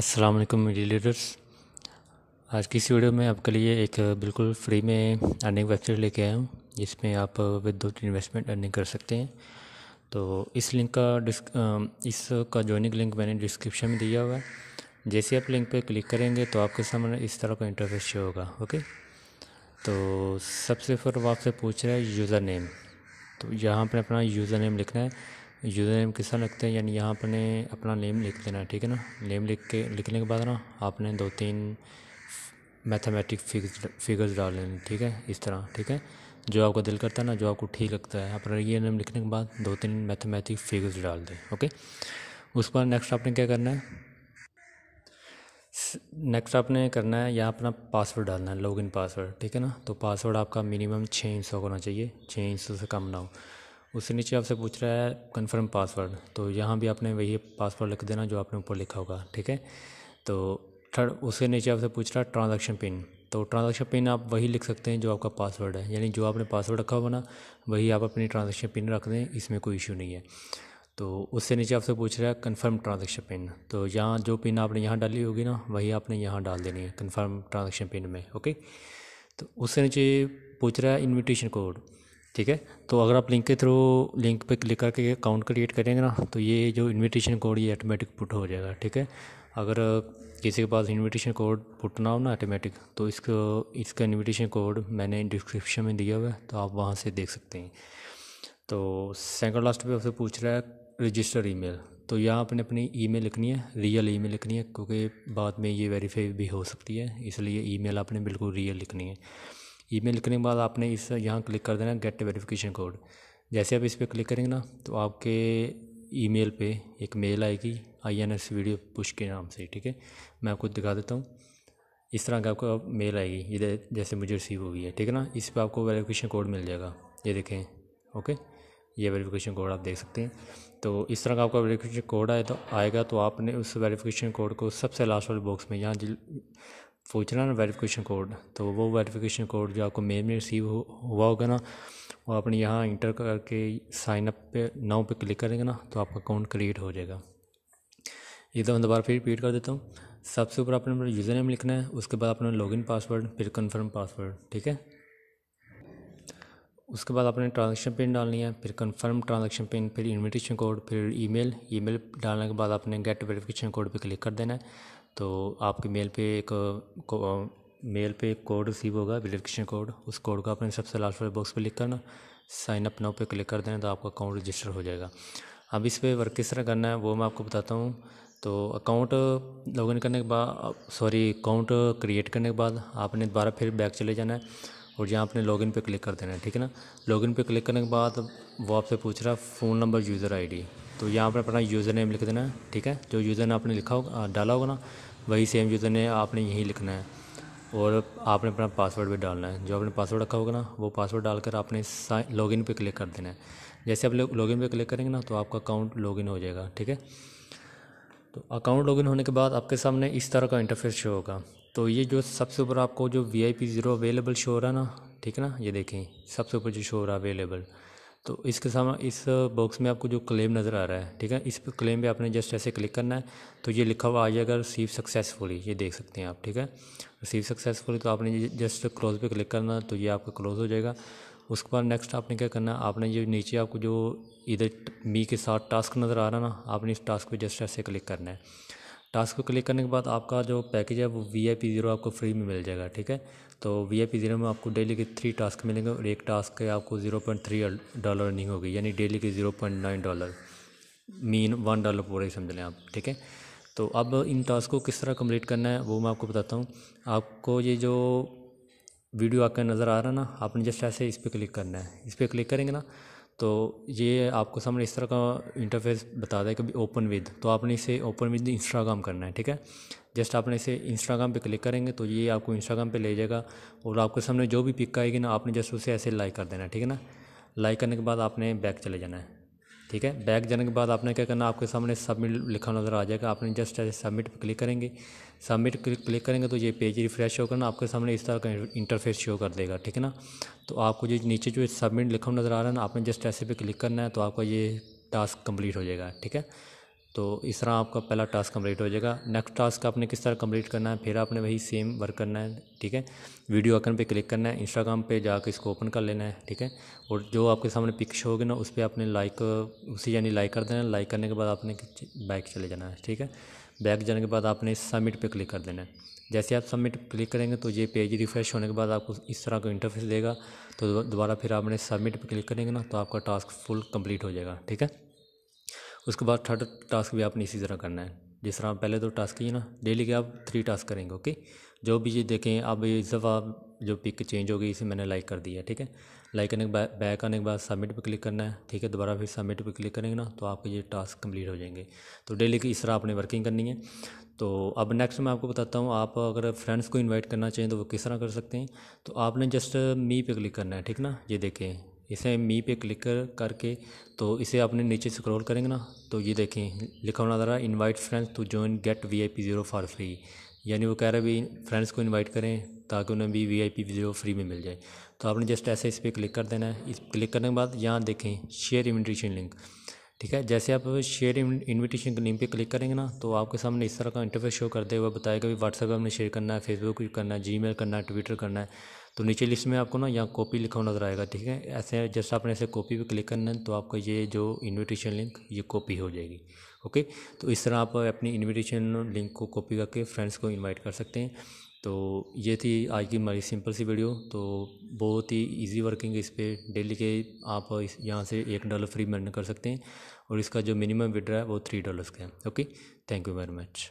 अस्सलाम वालेकुम media leaders आज की इस वीडियो में आपके लिए एक बिल्कुल फ्री में अर्निंग वेबसाइट लेके आया हूँ जिसमें आप विद दो इन्वेस्टमेंट अर्निंग कर सकते हैं तो इस लिंक का इस इसका ज्वाइनिंग लिंक मैंने डिस्क्रिप्शन में दिया हुआ है जैसे आप लिंक पर क्लिक करेंगे तो आपके सामने इस तरह का इंटरफेस शो होगा ओके तो सबसे फिर वो आपसे पूछ रहा है यूज़र नेम तो यहाँ पर अपना यूज़र नेम लिखना है यूज़र नेम तरह लिखते हैं यानी यहाँ अपने अपना नेम लिख देना है ठीक है ना नेम लिख के लिखने के बाद ना आपने दो तीन मैथमेटिक फिगर्स डाल लेने ठीक है इस तरह ठीक है जो आपको दिल करता है ना जो आपको ठीक लगता है अपना ये नेम लिखने के बाद दो तीन मैथमेटिक फिगर्स डाल दें ओके उसके बाद नेक्स्ट आपने क्या करना है नेक्स्ट आपने करना है या अपना पासवर्ड डालना है लॉगिन पासवर्ड ठीक है ना तो पासवर्ड आपका मिनिमम छः इंच होना चाहिए छः इंच से कम ना हो उससे नीचे आपसे पूछ रहा है कंफर्म पासवर्ड तो यहाँ भी आपने वही पासवर्ड लिख देना जो आपने ऊपर लिखा होगा ठीक है तो थर्ड उससे नीचे आपसे पूछ रहा है ट्रांजेक्शन पिन तो ट्रांजेक्शन पिन आप वही लिख सकते हैं जो आपका पासवर्ड है यानी जो आपने पासवर्ड रखा होगा ना वही आप अपनी ट्रांजेक्शन पिन रख दें इसमें कोई इशू नहीं है तो उससे नीचे आपसे पूछ रहा है कन्फर्म ट्रांजेक्शन पिन तो यहाँ जो पिन आपने यहाँ डाली होगी ना वही आपने यहाँ डाल देनी है कन्फर्म ट्रांजेक्शन पिन में ओके तो उससे नीचे पूछ रहा है इन्विटेशन कोड ठीक है तो अगर आप लिंक के थ्रू लिंक पे क्लिक करके अकाउंट क्रिएट करेंगे ना तो ये जो इनविटेशन कोड ये ऑटोमेटिक पुट हो जाएगा ठीक है अगर किसी के पास इनविटेशन कोड पुट ना हो ना ऑटोमेटिक तो इसको इसका इनविटेशन कोड मैंने डिस्क्रिप्शन में दिया हुआ है तो आप वहाँ से देख सकते हैं तो सेकंड लास्ट पे आपसे पूछ रहा है रजिस्टर ईमेल तो यहाँ आपने अपनी ईमेल लिखनी है रियल ईमेल लिखनी है क्योंकि बाद में ये वेरीफाई भी हो सकती है इसलिए ईमेल आपने बिल्कुल रियल लिखनी है ईमेल लिखने के बाद आपने इस यहाँ क्लिक कर देना गेट वेरिफिकेशन कोड जैसे आप इस पर क्लिक करेंगे ना तो आपके ईमेल पे एक मेल आएगी I N S video push के नाम से ठीक है मैं आपको दिखा देता हूँ इस तरह का आपको मेल आएगी ये जैसे मुझे रिसीव गई है ठीक है ना इस पर आपको वेरिफिकेशन कोड मिल जाएगा ये देखें ओके ये वेरिफिकेशन कोड आप देख सकते हैं तो इस तरह का आपका वेरिफिकेशन कोड आए तो आएगा तो आपने उस वेरिफिकेशन कोड को सबसे लास्ट वाले बॉक्स में यहाँ पूछना चला ना वेरिफिकेशन कोड तो वो वेरिफिकेशन कोड जो आपको मेल में रिसीव हो, हुआ होगा ना वो आपने यहाँ इंटर करके साइन अप पे नाउ पे क्लिक करेंगे ना तो आपका अकाउंट क्रिएट हो जाएगा ये तो मैं दोबारा फिर रिपीट कर देता हूँ सबसे ऊपर आपने यूज़र नेम लिखना है उसके बाद अपना लॉगिन पासवर्ड फिर कन्फर्म पासवर्ड ठीक है उसके बाद आपने ट्रांजेक्शन पिन डालनी है फिर कंफर्म ट्रांजेक्शन पिन फिर इन्विटेशन कोड फिर ईमेल ईमेल डालने के बाद आपने गेट वेरिफिकेशन कोड पे क्लिक कर देना है तो आपके मेल पे एक मेल पे एक कोड रिसीव होगा वेरिफिकेशन कोड उस कोड को आपने सबसे लास्ट वाले बॉक्स पर क्लिक करना साइन अप नाउ पे क्लिक कर देना तो आपका अकाउंट रजिस्टर हो जाएगा अब इस पर वर्क किस तरह करना है वो मैं आपको बताता हूँ तो अकाउंट लॉगिन करने के बाद सॉरी अकाउंट क्रिएट करने के बाद आपने दोबारा फिर बैक चले जाना है और यहाँ आपने लॉगिन पे क्लिक कर देना है ठीक है ना लॉगिन पे क्लिक करने के बाद वो आपसे पूछ रहा है फ़ोन नंबर यूज़र आईडी तो यहाँ पर अपना यूज़र नेम लिख देना है ठीक है जो यूज़र ने आपने लिखा होगा डाला होगा ना वही सेम यूज़र ने आपने यहीं लिखना है और आपने अपना पासवर्ड भी डालना है जो आपने पासवर्ड रखा होगा ना वो पासवर्ड डालकर आपने लॉगिन पे क्लिक कर देना है जैसे आप लोग लॉगिन पे क्लिक करेंगे ना तो आपका अकाउंट लॉगिन हो जाएगा ठीक है तो अकाउंट लॉगिन होने के बाद आपके सामने इस तरह का इंटरफेस शो होगा तो ये जो सबसे ऊपर आपको जो V I P zero available show रहा है ना ठीक है ना ये देखें सबसे ऊपर जो शो रहा है अवेलेबल तो इसके सामने इस बॉक्स में आपको जो क्लेम नज़र आ रहा है ठीक है इस पर क्लेम पे आपने जस्ट ऐसे क्लिक करना है तो ये लिखा हुआ आ जाएगा रिसीव सक्सेसफुली ये देख सकते हैं आप ठीक है रिसीव सक्सेसफुली तो आपने जस्ट क्लोज पे क्लिक करना तो ये आपका क्लोज़ हो जाएगा उसके बाद नेक्स्ट आपने क्या करना है आपने जो नीचे आपको जो इधर मी के साथ टास्क नज़र आ रहा ना आपने इस टास्क पर जस्ट ऐसे क्लिक करना है टास्क को क्लिक करने के बाद आपका जो पैकेज है वो वी आई पी ज़ीरो आपको फ्री में मिल जाएगा ठीक है तो वी आई पी ज़ीरो में आपको डेली के थ्री टास्क मिलेंगे और एक टास्क के आपको zero point three dollar earning होगी यानी डेली के zero point nine dollar mean one dollar पूरे समझ लें आप ठीक है तो अब इन टास्क को किस तरह कम्प्लीट करना है वो मैं आपको बताता हूँ आपको ये जो वीडियो आपका नज़र आ रहा है ना आपने जस्ट ऐसे इस पर क्लिक करना है इस पर क्लिक करेंगे ना तो ये आपको सामने इस तरह का इंटरफेस बता दें कि ओपन विद तो आपने इसे ओपन विद इंस्टाग्राम करना है ठीक है जस्ट आपने इसे इंस्टाग्राम पे क्लिक करेंगे तो ये आपको इंस्टाग्राम पे ले जाएगा और आपके सामने जो भी पिक आएगी ना आपने जस्ट उसे ऐसे लाइक कर देना है ठीक है ना लाइक करने के बाद आपने बैक चले जाना है ठीक है बैक जाने के बाद आपने क्या करना आपके सामने सबमिट लिखा नज़र आ जाएगा आपने जस्ट ऐसे सबमिट पर क्लिक करेंगे सबमिट क्लिक करेंगे तो ये पेज रिफ्रेश होकर ना आपके सामने इस तरह का इंटरफेस शो कर देगा ठीक है ना तो आपको जो नीचे जो सबमिट लिखा नज़र आ रहा है ना आपने जस्ट ऐसे पे क्लिक करना है तो आपका ये टास्क कंप्लीट हो जाएगा ठीक है तो इस तरह आपका पहला टास्क कंप्लीट हो जाएगा नेक्स्ट टास्क आपने किस तरह कंप्लीट करना है फिर आपने वही सेम वर्क करना है ठीक है वीडियो आइकन पे क्लिक करना है इंस्टाग्राम पे जाकर इसको ओपन कर लेना है ठीक है और जो आपके सामने पिक्स होगी ना उस पर आपने लाइक उसी यानी लाइक कर देना है लाइक करने के बाद आपने बैक चले जाना है ठीक है बैक जाने के बाद आपने सबमिट पर क्लिक कर देना है जैसे आप सबमिट क्लिक करेंगे तो ये पेज रिफ़्रेश होने के बाद आपको इस तरह का इंटरफेस देगा तो दोबारा फिर आपने सबमिट पर क्लिक करेंगे ना तो आपका टास्क फुल कम्प्लीट हो जाएगा ठीक है उसके बाद थर्ड टास्क भी आपने इसी तरह करना है जिस तरह पहले दो टास्क किए ना डेली के आप थ्री टास्क करेंगे ओके जो भी ये देखें अब इस दफ़ा जो पिक चेंज हो गई इसे मैंने लाइक कर दिया ठीक है लाइक करने के बाद बैक आने के बाद सबमिट पर क्लिक करना है ठीक है दोबारा फिर सबमिट पर क्लिक करेंगे ना तो आपके ये टास्क कंप्लीट हो जाएंगे तो डेली की इस तरह आपने वर्किंग करनी है तो अब नेक्स्ट मैं आपको बताता हूँ आप अगर फ्रेंड्स को इन्वाइट करना चाहें तो वो किस तरह कर सकते हैं तो आपने जस्ट मी पे क्लिक करना है ठीक ना ये देखें इसे मी पे क्लिक कर करके तो इसे आपने नीचे स्क्रॉल करेंगे ना तो ये देखें लिखा होना रहा invite friends to join get V I P zero for free यानी वो कह रहा है भी फ्रेंड्स को इनवाइट करें ताकि उन्हें भी V I P zero free में मिल जाए तो आपने जस्ट ऐसे इस पर क्लिक कर देना है इस क्लिक करने के बाद यहाँ देखें शेयर इन्विटेशन लिंक ठीक है जैसे आप शेयर इन्विटेशन के लिंक पे क्लिक करेंगे ना तो आपके सामने इस तरह का इंटरफेस शो करते हुए बताएगा भी व्हाट्सएप पर हमने शेयर करना है फेसबुक करना है जी करना है ट्विटर करना है तो नीचे लिस्ट में आपको ना यहाँ कॉपी लिखा हुआ नज़र आएगा ठीक है ऐसे जैसे आपने ऐसे कॉपी पे क्लिक करना है तो आपका ये जो इनविटेशन लिंक ये कॉपी हो जाएगी ओके तो इस तरह आप अपनी इन्विटेशन लिंक को कॉपी करके फ्रेंड्स को इन्वाइट कर सकते हैं तो ये थी आज की हमारी सिंपल सी वीडियो तो बहुत ही इजी वर्किंग है इस पर डेली के आप इस यहाँ से एक डॉलर फ्री में कर सकते हैं और इसका जो मिनिमम विड्रा है वो थ्री डॉलर्स का है okay thank you very much